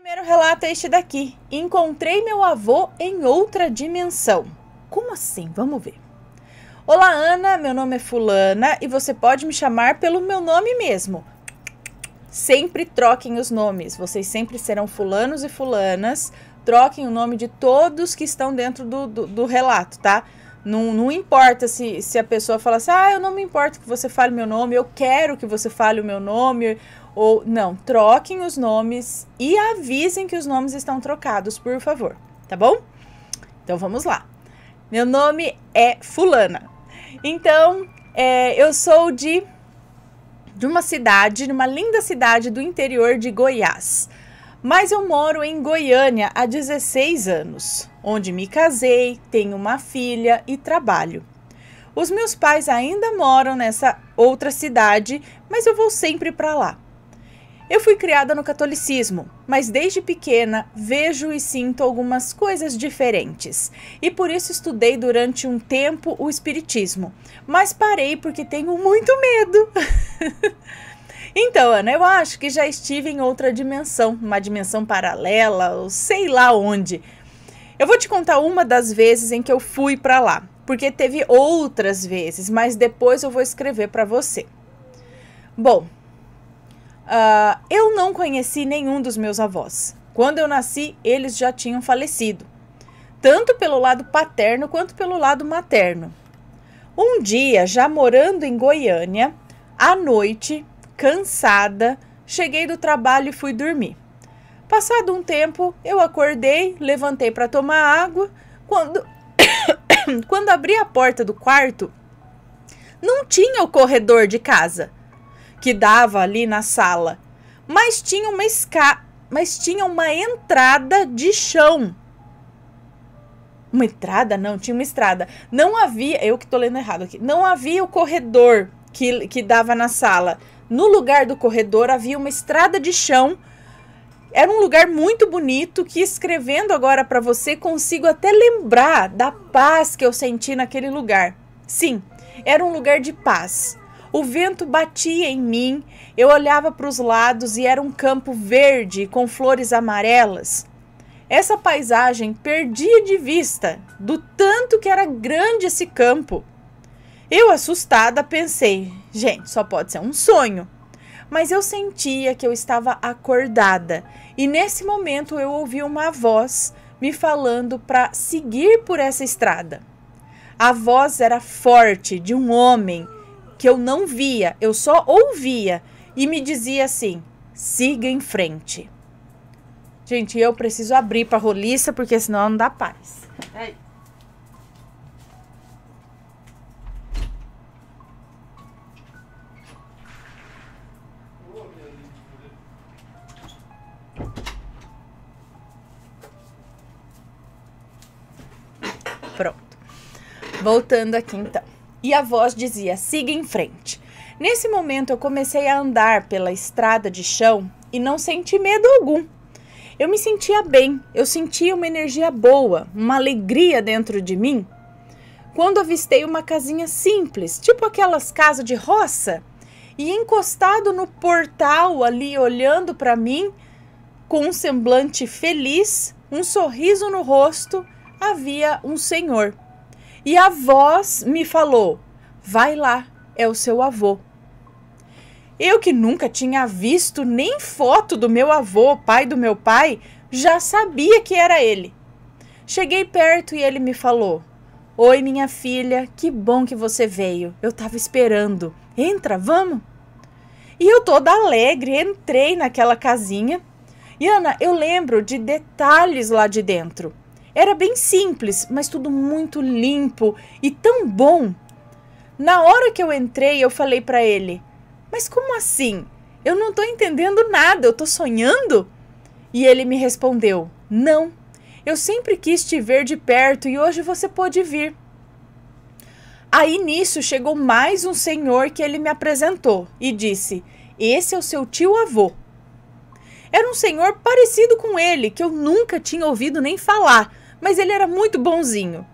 primeiro relato é este daqui. Encontrei meu avô em outra dimensão. Como assim? Vamos ver. Olá, Ana. Meu nome é Fulana e você pode me chamar pelo meu nome mesmo. Sempre troquem os nomes. Vocês sempre serão fulanos e fulanas. Troquem o nome de todos que estão dentro do, do, do relato, tá? Não, não importa se, se a pessoa fala assim: ah, eu não me importo que você fale meu nome, eu quero que você fale o meu nome ou não, troquem os nomes e avisem que os nomes estão trocados, por favor, tá bom? Então vamos lá. Meu nome é Fulana. Então, é, eu sou de, de uma cidade, de uma linda cidade do interior de Goiás. Mas eu moro em Goiânia há 16 anos, onde me casei, tenho uma filha e trabalho. Os meus pais ainda moram nessa outra cidade, mas eu vou sempre para lá. Eu fui criada no catolicismo, mas desde pequena vejo e sinto algumas coisas diferentes. E por isso estudei durante um tempo o espiritismo, mas parei porque tenho muito medo. então, Ana, eu acho que já estive em outra dimensão, uma dimensão paralela, ou sei lá onde. Eu vou te contar uma das vezes em que eu fui para lá, porque teve outras vezes, mas depois eu vou escrever para você. Bom, ah, eu não conheci nenhum dos meus avós. Quando eu nasci, eles já tinham falecido, tanto pelo lado paterno quanto pelo lado materno. Um dia, já morando em Goiânia, à noite, cansada, cheguei do trabalho e fui dormir. Passado um tempo, eu acordei, levantei para tomar água. Quando, quando abri a porta do quarto, não tinha o corredor de casa que dava ali na sala, mas tinha uma esca mas tinha uma entrada de chão. Uma entrada? Não, tinha uma estrada. Não havia, eu que tô lendo errado aqui, não havia o corredor que, que dava na sala. No lugar do corredor havia uma estrada de chão. Era um lugar muito bonito que escrevendo agora para você consigo até lembrar da paz que eu senti naquele lugar. Sim, era um lugar de paz. O vento batia em mim, eu olhava para os lados e era um campo verde com flores amarelas. Essa paisagem perdia de vista do tanto que era grande esse campo. Eu, assustada, pensei: gente, só pode ser um sonho. Mas eu sentia que eu estava acordada e nesse momento eu ouvi uma voz me falando para seguir por essa estrada. A voz era forte, de um homem que eu não via, eu só ouvia e me dizia assim: siga em frente. Gente, eu preciso abrir para roliça porque senão não dá paz. Pronto. Voltando aqui então e a voz dizia: siga em frente. Nesse momento eu comecei a andar pela estrada de chão e não senti medo algum. Eu me sentia bem, eu sentia uma energia boa, uma alegria dentro de mim. Quando avistei uma casinha simples, tipo aquelas casas de roça, e encostado no portal ali olhando para mim, com um semblante feliz, um sorriso no rosto, havia um senhor. E a voz me falou: vai lá, é o seu avô. Eu que nunca tinha visto nem foto do meu avô, pai do meu pai, já sabia que era ele. Cheguei perto e ele me falou: Oi, minha filha, que bom que você veio. Eu tava esperando. Entra, vamos. E eu toda alegre, entrei naquela casinha. E Ana, eu lembro de detalhes lá de dentro. Era bem simples, mas tudo muito limpo e tão bom. Na hora que eu entrei, eu falei para ele: "Mas como assim? Eu não tô entendendo nada, eu tô sonhando?" E ele me respondeu: "Não. Eu sempre quis te ver de perto e hoje você pôde vir." Aí nisso chegou mais um senhor que ele me apresentou e disse: Esse é o seu tio avô. Era um senhor parecido com ele, que eu nunca tinha ouvido nem falar, mas ele era muito bonzinho.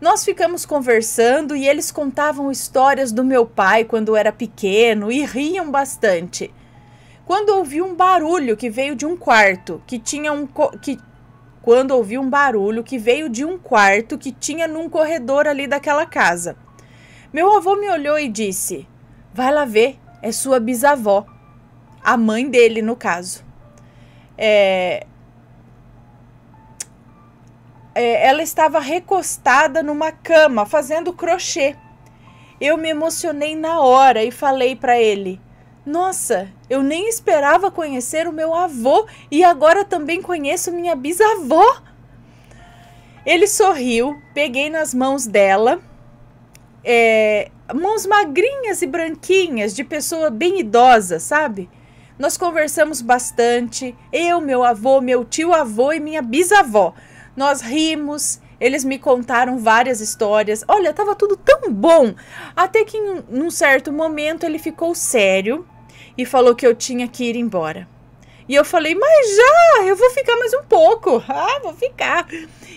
Nós ficamos conversando e eles contavam histórias do meu pai quando era pequeno e riam bastante. Quando ouvi um barulho que veio de um quarto, que tinha um que quando ouvi um barulho que veio de um quarto que tinha num corredor ali daquela casa. Meu avô me olhou e disse: "Vai lá ver, é sua bisavó, a mãe dele no caso". É, é, ela estava recostada numa cama fazendo crochê. Eu me emocionei na hora e falei para ele: Nossa, eu nem esperava conhecer o meu avô e agora também conheço minha bisavó. Ele sorriu, peguei nas mãos dela, é, mãos magrinhas e branquinhas, de pessoa bem idosa, sabe? Nós conversamos bastante, eu, meu avô, meu tio avô e minha bisavó nós rimos, eles me contaram várias histórias. Olha, tava tudo tão bom. Até que em um certo momento ele ficou sério e falou que eu tinha que ir embora. E eu falei, mas já, eu vou ficar mais um pouco. Ah, vou ficar.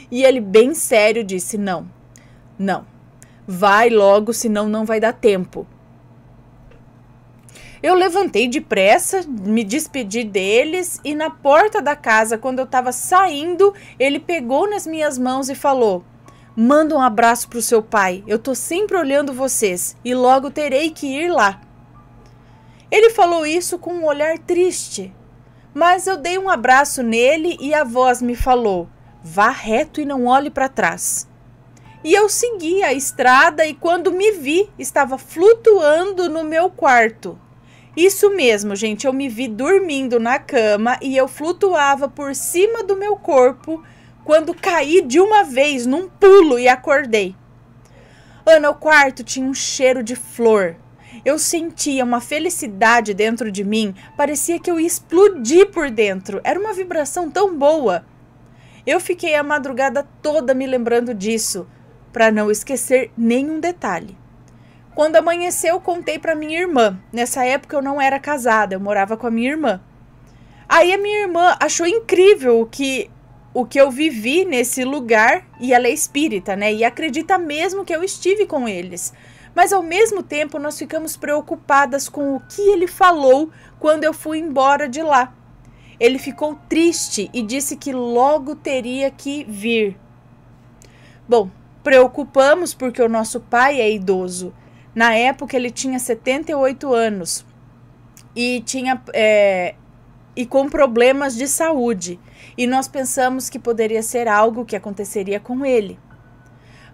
E ele, bem sério, disse: não, não, vai logo, senão não vai dar tempo. Eu levantei depressa, me despedi deles e na porta da casa, quando eu estava saindo, ele pegou nas minhas mãos e falou: Manda um abraço para o seu pai, eu tô sempre olhando vocês e logo terei que ir lá. Ele falou isso com um olhar triste, mas eu dei um abraço nele e a voz me falou: Vá reto e não olhe para trás e eu segui a estrada e quando me vi estava flutuando no meu quarto. Isso mesmo, gente. Eu me vi dormindo na cama e eu flutuava por cima do meu corpo quando caí de uma vez num pulo e acordei. Ana, o quarto tinha um cheiro de flor. Eu sentia uma felicidade dentro de mim, parecia que eu explodi por dentro. Era uma vibração tão boa. Eu fiquei a madrugada toda me lembrando disso, para não esquecer nenhum detalhe. Quando amanheceu, contei para minha irmã. Nessa época eu não era casada, eu morava com a minha irmã. Aí a minha irmã achou incrível o que o que eu vivi nesse lugar e ela é espírita, né? E acredita mesmo que eu estive com eles. Mas ao mesmo tempo nós ficamos preocupadas com o que ele falou quando eu fui embora de lá. Ele ficou triste e disse que logo teria que vir. Bom, preocupamos porque o nosso pai é idoso na época ele tinha 78 anos e tinha é, e com problemas de saúde. E nós pensamos que poderia ser algo que aconteceria com ele.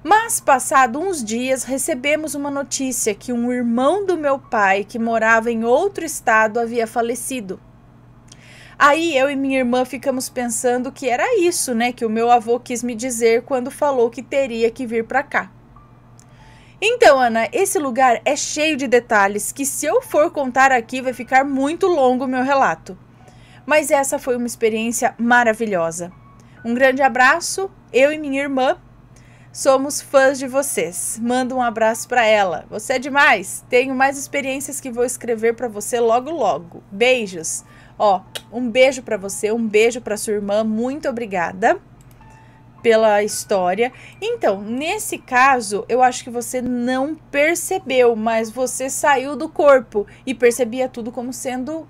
Mas, passado uns dias, recebemos uma notícia que um irmão do meu pai, que morava em outro estado, havia falecido. Aí eu e minha irmã ficamos pensando que era isso, né, que o meu avô quis me dizer quando falou que teria que vir para cá. Então, Ana, esse lugar é cheio de detalhes que, se eu for contar aqui, vai ficar muito longo o meu relato. Mas essa foi uma experiência maravilhosa. Um grande abraço, eu e minha irmã Somos fãs de vocês. Manda um abraço para ela. Você é demais. Tenho mais experiências que vou escrever para você logo logo. Beijos. Ó, um beijo para você, um beijo para sua irmã. Muito obrigada pela história. Então, nesse caso, eu acho que você não percebeu, mas você saiu do corpo e percebia tudo como sendo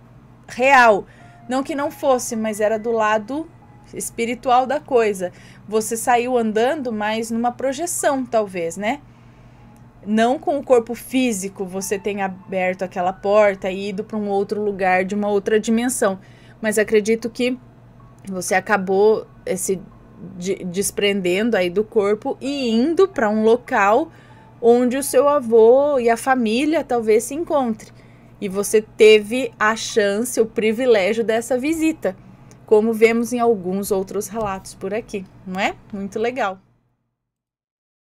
real. Não que não fosse, mas era do lado espiritual da coisa. Você saiu andando, mas numa projeção, talvez, né? Não com o corpo físico, você tem aberto aquela porta e ido para um outro lugar de uma outra dimensão. Mas acredito que você acabou esse de, desprendendo aí do corpo e indo para um local onde o seu avô e a família talvez se encontrem. E você teve a chance, o privilégio dessa visita, como vemos em alguns outros relatos por aqui, não é? Muito legal.